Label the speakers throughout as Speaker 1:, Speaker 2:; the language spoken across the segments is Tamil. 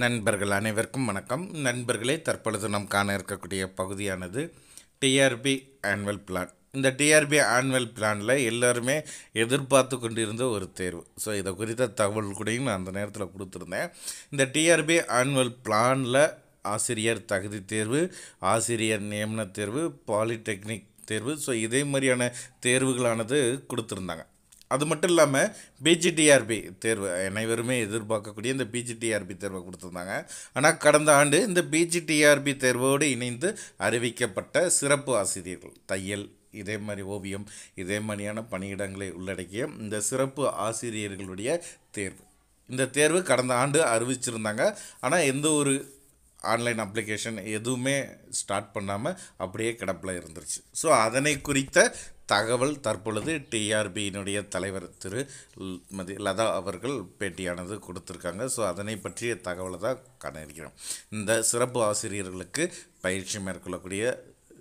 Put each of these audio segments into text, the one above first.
Speaker 1: நண்பர்கள் அனைவருக்கும் வணக்கம் நண்பர்களே தற்பொழுது நாம் காண இருக்கக்கூடிய பகுதியானது டிஆர்பி ஆனுவல் பிளான் இந்த டிஆர்பி ஆனுவல் பிளானில் எல்லோருமே எதிர்பார்த்து கொண்டிருந்த ஒரு தேர்வு ஸோ இதை குறித்த தகவல் கூடயும் நான் அந்த நேரத்தில் கொடுத்துருந்தேன் இந்த டிஆர்பி ஆனுவல் பிளானில் ஆசிரியர் தகுதி தேர்வு ஆசிரியர் நியமன தேர்வு பாலிடெக்னிக் தேர்வு ஸோ இதே மாதிரியான தேர்வுகளானது கொடுத்துருந்தாங்க அது மட்டும் இல்லாமல் பிஜிடிஆர்பி தேர்வு அனைவருமே எதிர்பார்க்கக்கூடிய இந்த பிஜிடிஆர்பி தேர்வை கொடுத்துருந்தாங்க ஆனால் கடந்த ஆண்டு இந்த பிஜிடிஆர்பி தேர்வோடு இணைந்து அறிவிக்கப்பட்ட சிறப்பு ஆசிரியர்கள் தையல் இதே மாதிரி ஓவியம் இதே மாதிரியான பணியிடங்களை உள்ளடக்கிய இந்த சிறப்பு ஆசிரியர்களுடைய தேர்வு இந்த தேர்வு கடந்த ஆண்டு அறிவிச்சிருந்தாங்க ஆனால் எந்த ஒரு ஆன்லைன் அப்ளிகேஷன் எதுவுமே ஸ்டார்ட் பண்ணாமல் அப்படியே கிடப்பில் இருந்துருச்சு ஸோ அதனை குறித்த தகவல் தற்பொழுது டிஆர்பியினுடைய தலைவர் திரு மதி லதா அவர்கள் பேட்டியானது கொடுத்துருக்காங்க ஸோ அதனை பற்றிய தகவலை தான் காண இருக்கிறோம் இந்த சிறப்பு ஆசிரியர்களுக்கு பயிற்சி மேற்கொள்ளக்கூடிய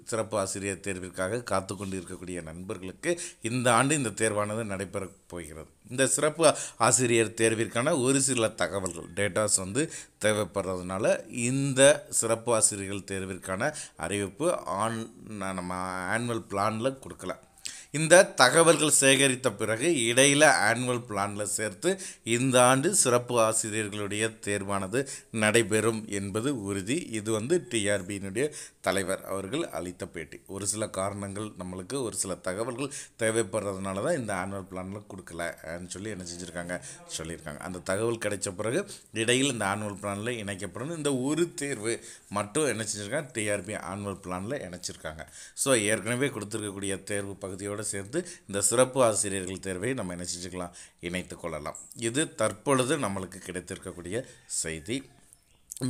Speaker 1: சிறப்பு ஆசிரியர் தேர்விற்காக காத்து கொண்டு இருக்கக்கூடிய நண்பர்களுக்கு இந்த ஆண்டு இந்த தேர்வானது நடைபெறப் போகிறது இந்த சிறப்பு ஆசிரியர் தேர்விற்கான ஒரு சில தகவல்கள் டேட்டாஸ் வந்து தேவைப்படுறதுனால இந்த சிறப்பு ஆசிரியர்கள் தேர்விற்கான அறிவிப்பு ஆன் நம்ம ஆனுவல் பிளானில் கொடுக்கலாம் இந்த தகவல்கள் சேகரித்த பிறகு இடையில் ஆனுவல் பிளானில் சேர்த்து இந்த ஆண்டு சிறப்பு ஆசிரியர்களுடைய தேர்வானது நடைபெறும் என்பது உறுதி இது வந்து டிஆர்பியினுடைய தலைவர் அவர்கள் அளித்த பேட்டி ஒரு சில காரணங்கள் நம்மளுக்கு ஒரு சில தகவல்கள் தேவைப்படுறதுனால தான் இந்த ஆனுவல் பிளானில் கொடுக்கலன்னு சொல்லி என்ன செஞ்சுருக்காங்க சொல்லியிருக்காங்க அந்த தகவல் கிடைச்ச பிறகு இடையில் இந்த ஆனுவல் பிளானில் இணைக்கப்படணும் இந்த ஒரு தேர்வு மட்டும் என்ன செஞ்சுருக்காங்க டிஆர்பி ஆனுவல் பிளானில் இணைச்சிருக்காங்க ஸோ ஏற்கனவே கொடுத்துருக்கக்கூடிய தேர்வு பகுதியோடு அதோடு சேர்த்து இந்த சிறப்பு ஆசிரியர்கள் தேர்வை நம்ம என்ன செஞ்சுக்கலாம் இணைத்து கொள்ளலாம் இது தற்பொழுது நம்மளுக்கு கிடைத்திருக்கக்கூடிய செய்தி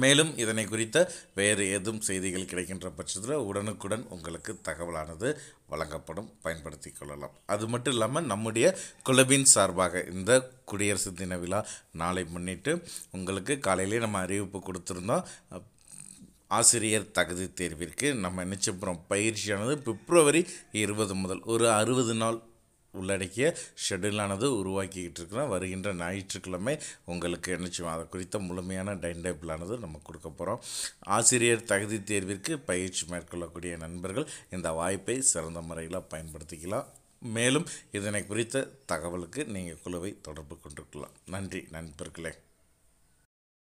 Speaker 1: மேலும் இதனை குறித்த வேறு ஏதும் செய்திகள் கிடைக்கின்ற பட்சத்தில் உடனுக்குடன் உங்களுக்கு தகவலானது வழங்கப்படும் பயன்படுத்தி கொள்ளலாம் அது மட்டும் இல்லாமல் நம்முடைய குழுவின் சார்பாக இந்த குடியரசு தின விழா நாளை முன்னிட்டு உங்களுக்கு காலையிலே நம்ம அறிவிப்பு கொடுத்துருந்தோம் ஆசிரியர் தகுதி தேர்விற்கு நம்ம என்ன பயிற்சியானது பிப்ரவரி இருபது முதல் ஒரு அறுபது நாள் உள்ளடக்கிய ஷெடியூலானது உருவாக்கிக்கிட்டு இருக்கிறோம் வருகின்ற ஞாயிற்றுக்கிழமை உங்களுக்கு என்ன செய்வோம் அதை குறித்த முழுமையான டைன் டேபிளானது நம்ம கொடுக்க போகிறோம் ஆசிரியர் தகுதி தேர்விற்கு பயிற்சி மேற்கொள்ளக்கூடிய நண்பர்கள் இந்த வாய்ப்பை சிறந்த முறையில் பயன்படுத்திக்கலாம் மேலும் இதனை குறித்த தகவலுக்கு நீங்கள் குழுவை தொடர்பு கொண்டிருக்கலாம் நன்றி நண்பர்களே